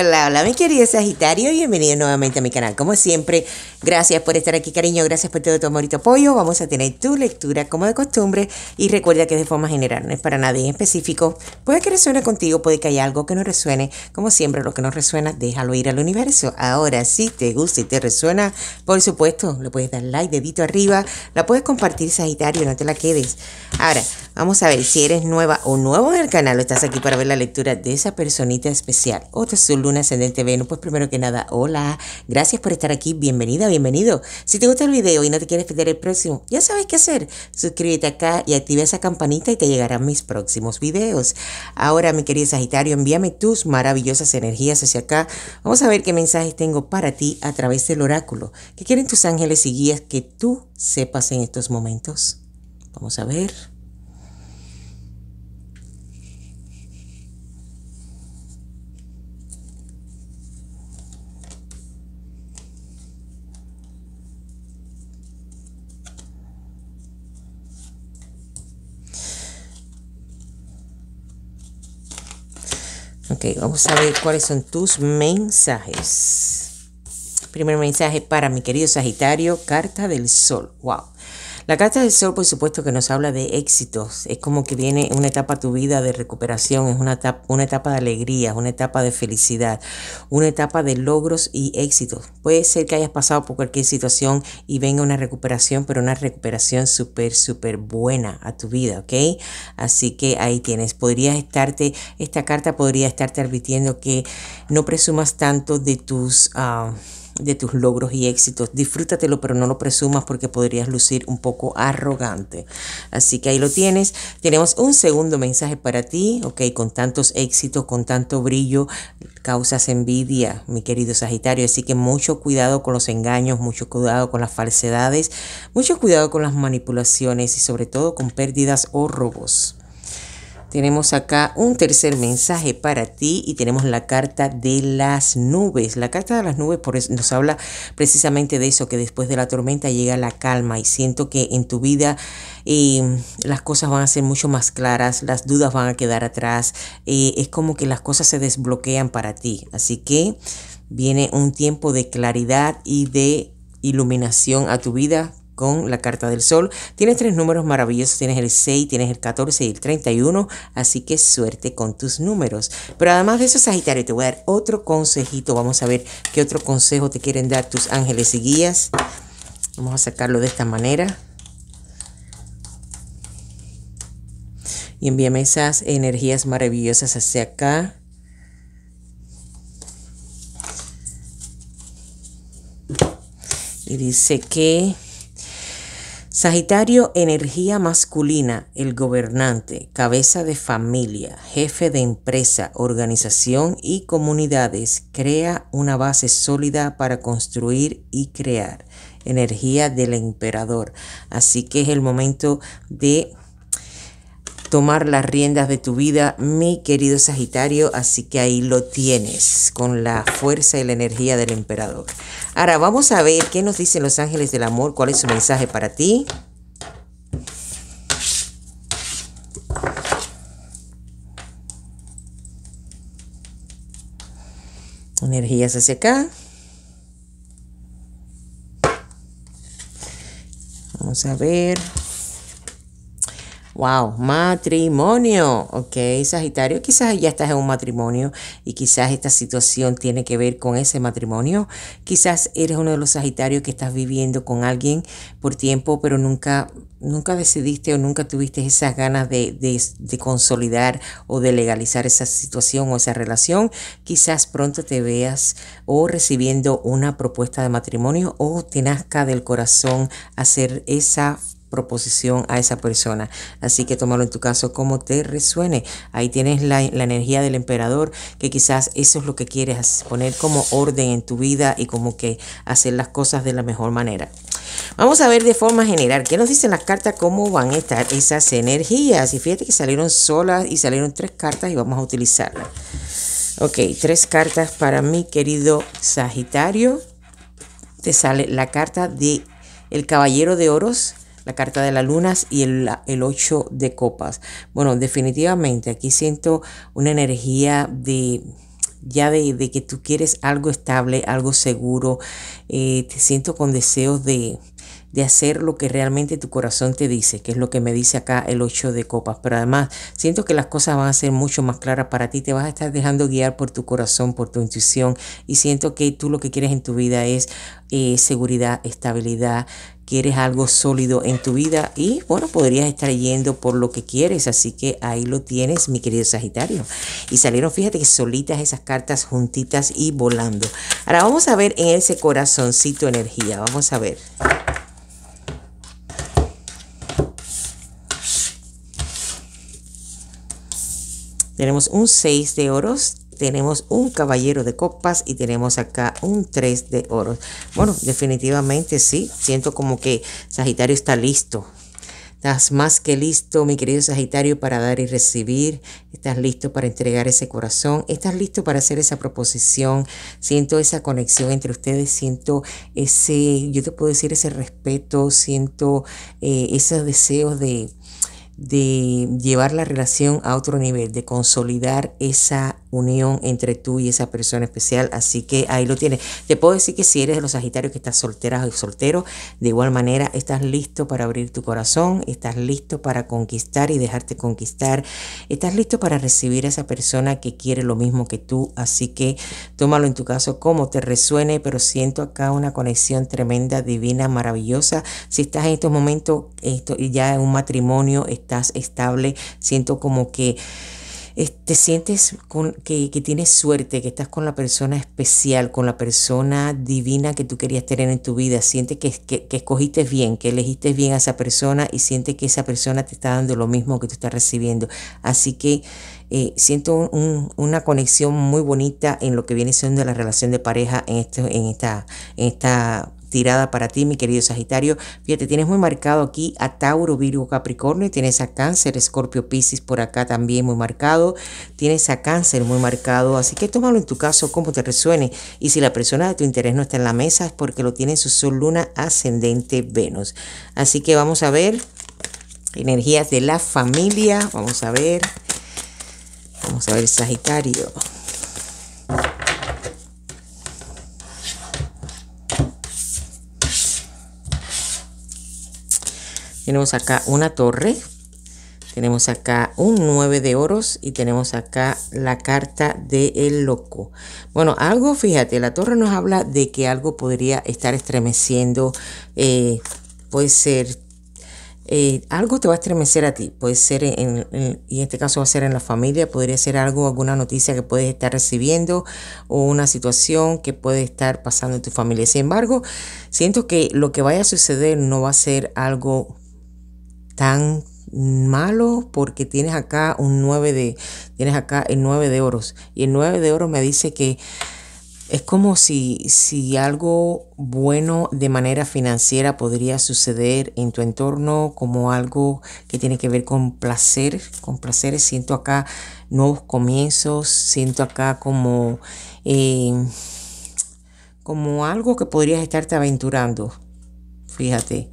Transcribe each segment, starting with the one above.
Hola, hola, mi querido Sagitario, bienvenido nuevamente a mi canal. Como siempre, gracias por estar aquí, cariño, gracias por todo tu amor y tu apoyo. Vamos a tener tu lectura como de costumbre y recuerda que de forma general no es para nadie en específico. Puede que resuene contigo, puede que haya algo que no resuene. Como siempre, lo que no resuena, déjalo ir al universo. Ahora, si te gusta y te resuena, por supuesto, le puedes dar like, dedito arriba, la puedes compartir, Sagitario, no te la quedes. Ahora, Vamos a ver si eres nueva o nuevo en el canal estás aquí para ver la lectura de esa personita especial o de su luna ascendente Venus. Pues primero que nada, hola, gracias por estar aquí, bienvenida, bienvenido. Si te gusta el video y no te quieres perder el próximo, ya sabes qué hacer. Suscríbete acá y activa esa campanita y te llegarán mis próximos videos. Ahora, mi querido Sagitario, envíame tus maravillosas energías hacia acá. Vamos a ver qué mensajes tengo para ti a través del oráculo. ¿Qué quieren tus ángeles y guías que tú sepas en estos momentos? Vamos a ver. Ok, vamos a ver cuáles son tus mensajes. Primer mensaje para mi querido Sagitario, carta del sol. Wow. La carta del sol, por supuesto, que nos habla de éxitos. Es como que viene una etapa a tu vida de recuperación, es una etapa, una etapa de alegría, una etapa de felicidad, una etapa de logros y éxitos. Puede ser que hayas pasado por cualquier situación y venga una recuperación, pero una recuperación súper, súper buena a tu vida, ¿ok? Así que ahí tienes. Podrías estarte, esta carta podría estarte advirtiendo que no presumas tanto de tus... Ah, de tus logros y éxitos. Disfrútatelo, pero no lo presumas porque podrías lucir un poco arrogante. Así que ahí lo tienes. Tenemos un segundo mensaje para ti, ok, con tantos éxitos, con tanto brillo, causas envidia, mi querido Sagitario. Así que mucho cuidado con los engaños, mucho cuidado con las falsedades, mucho cuidado con las manipulaciones y sobre todo con pérdidas o robos. Tenemos acá un tercer mensaje para ti y tenemos la carta de las nubes. La carta de las nubes nos habla precisamente de eso, que después de la tormenta llega la calma y siento que en tu vida em, las cosas van a ser mucho más claras, las dudas van a quedar atrás, eh, es como que las cosas se desbloquean para ti. Así que viene un tiempo de claridad y de iluminación a tu vida con la carta del sol. Tienes tres números maravillosos, tienes el 6, tienes el 14 y el 31, así que suerte con tus números. Pero además de eso, Sagitario, te voy a dar otro consejito, vamos a ver qué otro consejo te quieren dar tus ángeles y guías. Vamos a sacarlo de esta manera. Y envíame esas energías maravillosas hacia acá. Y dice que Sagitario, energía masculina, el gobernante, cabeza de familia, jefe de empresa, organización y comunidades, crea una base sólida para construir y crear energía del emperador. Así que es el momento de tomar las riendas de tu vida, mi querido Sagitario, así que ahí lo tienes con la fuerza y la energía del emperador. Ahora vamos a ver qué nos dicen los ángeles del amor, cuál es su mensaje para ti. Energías hacia acá. Vamos a ver. Wow, matrimonio. Ok, Sagitario, quizás ya estás en un matrimonio y quizás esta situación tiene que ver con ese matrimonio. Quizás eres uno de los Sagitarios que estás viviendo con alguien por tiempo, pero nunca nunca decidiste o nunca tuviste esas ganas de, de, de, consolidar o de legalizar esa situación o esa relación, quizás pronto te veas o recibiendo una propuesta de matrimonio o te nazca del corazón hacer esa proposición a esa persona. Así que tómalo en tu caso como te resuene. Ahí tienes la, energía del emperador, que quizás eso es lo que quieres poner como orden en tu vida y como que hacer las cosas de la mejor manera. Vamos a ver de forma general qué nos dicen las cartas, cómo van a estar esas energías. Y fíjate que salieron solas y salieron tres cartas y vamos a utilizarlas. Ok, tres cartas para mi querido Sagitario. Te sale la carta de el Caballero de Oros, la carta de las lunas y el, el 8 de copas. Bueno, definitivamente aquí siento una energía de ya de, que tú quieres algo estable, algo seguro. Eh, te siento con deseos de, de hacer lo que realmente tu corazón te dice, que es lo que me dice acá el 8 de copas. Pero además, siento que las cosas van a ser mucho más claras para ti, te vas a estar dejando guiar por tu corazón, por tu intuición y siento que tú lo que quieres en tu vida es eh, seguridad, estabilidad, quieres algo sólido en tu vida y bueno, podrías estar yendo por lo que quieres, así que ahí lo tienes, mi querido Sagitario. Y salieron, fíjate que solitas esas cartas juntitas y volando. Ahora vamos a ver en ese corazoncito energía, vamos a ver. Tenemos un 6 de oros, tenemos un caballero de copas y tenemos acá un 3 de oros. Bueno, definitivamente sí, siento como que Sagitario está listo. Estás más que listo, mi querido Sagitario, para dar y recibir. Estás listo para entregar ese corazón. Estás listo para hacer esa proposición. Siento esa conexión entre ustedes. Siento ese, yo te puedo decir, ese respeto. Siento eh, esos deseos de, de llevar la relación a otro nivel, de consolidar esa unión entre tú y esa persona especial. Así que ahí lo tienes. Te puedo decir que si eres de los Sagitarios que estás soltera o soltero, de igual manera estás listo para abrir tu corazón, estás listo para conquistar y dejarte conquistar, estás listo para recibir a esa persona que quiere lo mismo que tú. Así que tómalo en tu caso como te resuene, pero siento acá una conexión tremenda, divina, maravillosa. Si estás en estos momentos esto, ya en un matrimonio, estás estable, siento como que te sientes que, tienes suerte, que estás con la persona especial, con la persona divina que tú querías tener en tu vida, sientes que, que, escogiste bien, que elegiste bien a esa persona y sientes que esa persona te está dando lo mismo que tú estás recibiendo. Así que eh, siento una conexión muy bonita en lo que viene siendo la relación de pareja en, este, en esta... En esta tirada para ti, mi querido Sagitario. Fíjate, tienes muy marcado aquí a Tauro, Virgo, Capricornio y tienes a Cáncer, Escorpio, Piscis por acá también muy marcado. Tienes a Cáncer muy marcado, así que tómalo en tu caso como te resuene. Y si la persona de tu interés no está en la mesa es porque lo tiene en su sol, luna, ascendente, Venus. Así que vamos a ver energías de la familia. Vamos a ver. Vamos a ver Sagitario. Tenemos acá una torre. Tenemos acá un 9 de oros y tenemos acá la carta del el loco. Bueno, algo, fíjate, la torre nos habla de que algo podría estar estremeciendo. Eh, puede ser eh, algo te va a estremecer a ti. Puede ser, en, y en este caso va a ser en la familia, podría ser algo, alguna noticia que puedes estar recibiendo o una situación que puede estar pasando en tu familia. Sin embargo, siento que lo que vaya a suceder no va a ser algo tan malo porque tienes acá un 9 de tienes acá el 9 de oros y el 9 de oro me dice que es como si, si algo bueno de manera financiera podría suceder en tu entorno, como algo que tiene que ver con placer, con placeres. Siento acá nuevos comienzos, siento acá como, em, como algo que podrías estarte aventurando. Fíjate,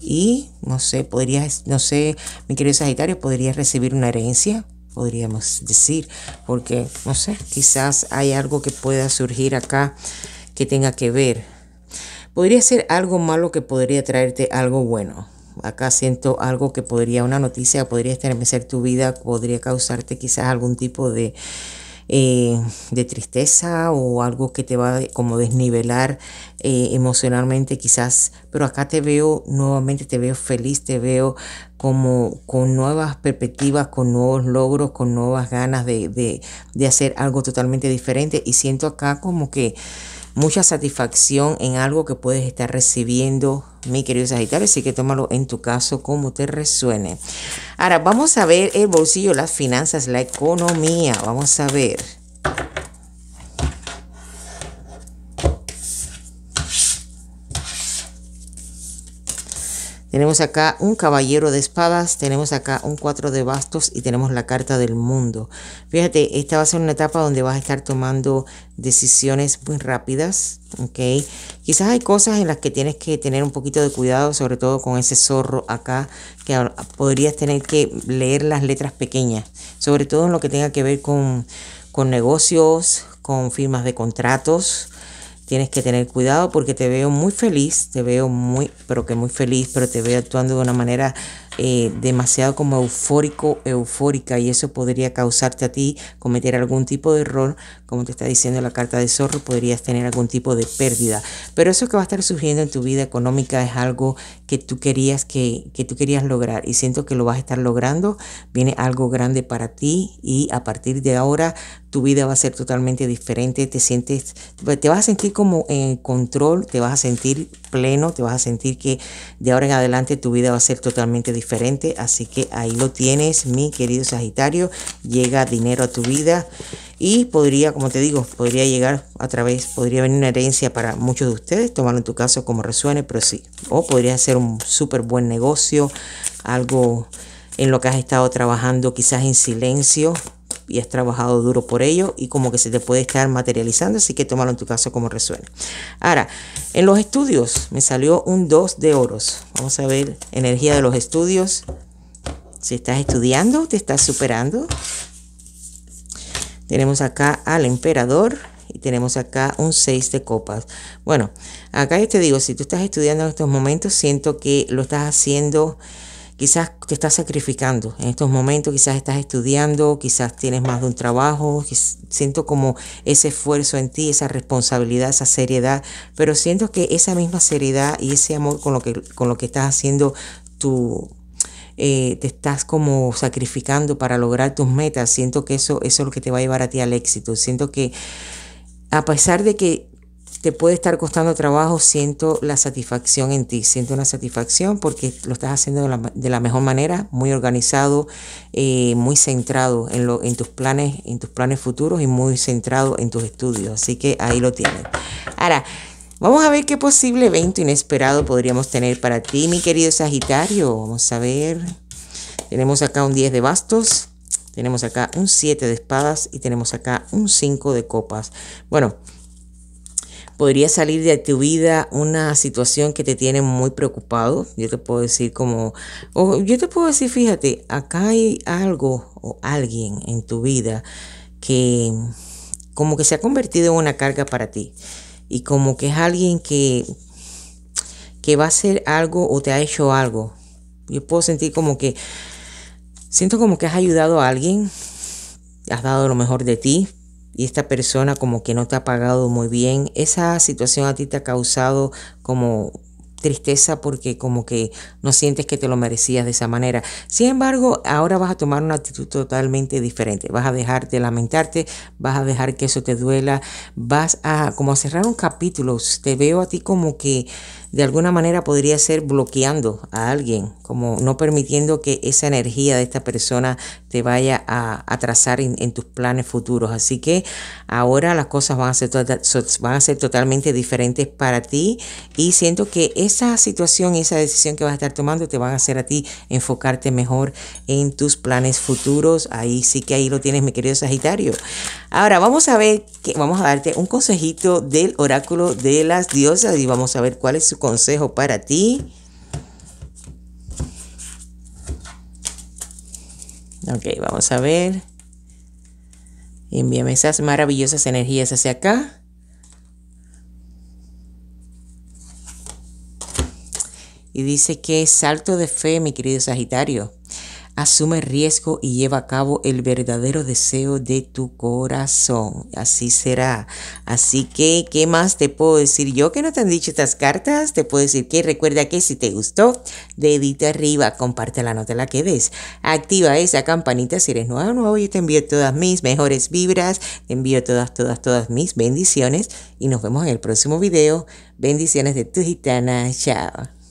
y no sé, podrías, no sé, mi querido Sagitario, podrías recibir una herencia, podríamos decir, porque no sé, quizás hay algo que pueda surgir acá que tenga que ver. Podría ser algo malo que podría traerte algo bueno. Acá siento algo que podría, una noticia podría estremecer tu vida, podría causarte quizás algún tipo de, eh, de tristeza o algo que te va como desnivelar eh, emocionalmente quizás, pero acá te veo nuevamente, te veo feliz, te veo como con nuevas perspectivas, con nuevos logros, con nuevas ganas de, de, de hacer algo totalmente diferente y siento acá como que mucha satisfacción en algo que puedes estar recibiendo, mi querido Sagitario, así que tómalo en tu caso como te resuene. Ahora vamos a ver el bolsillo, las finanzas, la economía, vamos a ver. Tenemos acá un caballero de espadas, tenemos acá un cuatro de bastos y tenemos la carta del mundo. Fíjate, esta va a ser una etapa donde vas a estar tomando decisiones muy rápidas, ¿ok? Quizás hay cosas en las que tienes que tener un poquito de cuidado, sobre todo con ese zorro acá, que podrías tener que leer las letras pequeñas, sobre todo en lo que tenga que ver con, con negocios, con firmas de contratos, tienes que tener cuidado porque te veo muy feliz, te veo muy, pero que muy feliz, pero te veo actuando de una manera eh, demasiado como eufórico, eufórica, y eso podría causarte a ti cometer algún tipo de error, como te está diciendo la carta de zorro, podrías tener algún tipo de pérdida. Pero eso que va a estar surgiendo en tu vida económica es algo que tú querías que, que tú querías lograr y siento que lo vas a estar logrando. Viene algo grande para ti y a partir de ahora tu vida va a ser totalmente diferente, te sientes, te vas a sentir como en control, te vas a sentir pleno, te vas a sentir que de ahora en adelante tu vida va a ser totalmente diferente Así que ahí lo tienes, mi querido Sagitario. Llega dinero a tu vida y podría, como te digo, podría llegar a través, podría venir una herencia para muchos de ustedes, tomarlo en tu caso como resuene, pero sí, o podría ser un súper buen negocio, algo en lo que has estado trabajando quizás en silencio, y has trabajado duro por ello y como que se te puede estar materializando, así que tómalo en tu caso como resuena. Ahora, en los estudios me salió un 2 de oros. Vamos a ver energía de los estudios. Si estás estudiando, te estás superando. Tenemos acá al emperador y tenemos acá un 6 de copas. Bueno, acá yo te digo, si tú estás estudiando en estos momentos, siento que lo estás haciendo Quizás te estás sacrificando en estos momentos, quizás estás estudiando, quizás tienes más de un trabajo, siento como ese esfuerzo en ti, esa responsabilidad, esa seriedad, pero siento que esa misma seriedad y ese amor con lo que, con lo que estás haciendo tú eh, te estás como sacrificando para lograr tus metas. Siento que eso, eso es lo que te va a llevar a ti al éxito. Siento que a pesar de que te puede estar costando trabajo, siento la satisfacción en ti, siento una satisfacción porque lo estás haciendo de la, mejor manera, muy organizado, eh, muy centrado en, en, tus planes, en tus planes futuros y muy centrado en tus estudios. Así que ahí lo tienes. Ahora, vamos a ver qué posible evento inesperado podríamos tener para ti, mi querido Sagitario. Vamos a ver. Tenemos acá un 10 de bastos, tenemos acá un 7 de espadas y tenemos acá un 5 de copas. Bueno, podría salir de tu vida una situación que te tiene muy preocupado. Yo te puedo decir como, yo te puedo decir, fíjate, acá hay algo o alguien en tu vida que como que se ha convertido en una carga para ti y como que es alguien que, que va a hacer algo o te ha hecho algo. Yo puedo sentir como que, siento como que has ayudado a alguien, has dado lo mejor de ti, y esta persona como que no te ha pagado muy bien, esa situación a ti te ha causado como tristeza porque como que no sientes que te lo merecías de esa manera. Sin embargo, ahora vas a tomar una actitud totalmente diferente. Vas a dejarte lamentarte, vas a dejar que eso te duela, vas a como cerrar un capítulo. Te veo a ti como que de alguna manera podría ser bloqueando a alguien, como no permitiendo que esa energía de esta persona te vaya a atrasar en, tus planes futuros. Así que ahora las cosas van a, ser van a ser totalmente diferentes para ti y siento que esa situación y esa decisión que vas a estar tomando te van a hacer a ti enfocarte mejor en tus planes futuros. Ahí sí que ahí lo tienes, mi querido Sagitario. Ahora vamos a ver, que, vamos a darte un consejito del oráculo de las diosas y vamos a ver cuál es su consejo para ti. Ok, vamos a ver. Envíame esas maravillosas energías hacia acá. Y dice que es salto de fe, mi querido Sagitario. Asume riesgo y lleva a cabo el verdadero deseo de tu corazón. Así será. Así que, ¿qué más te puedo decir yo que no te han dicho estas cartas? Te puedo decir que recuerda que si te gustó, dedito arriba, comparte la nota la que ves, Activa esa campanita si eres nuevo nuevo. Yo te envío todas mis mejores vibras, te envío todas, todas, todas mis bendiciones y nos vemos en el próximo video. Bendiciones de tu gitana. Chao.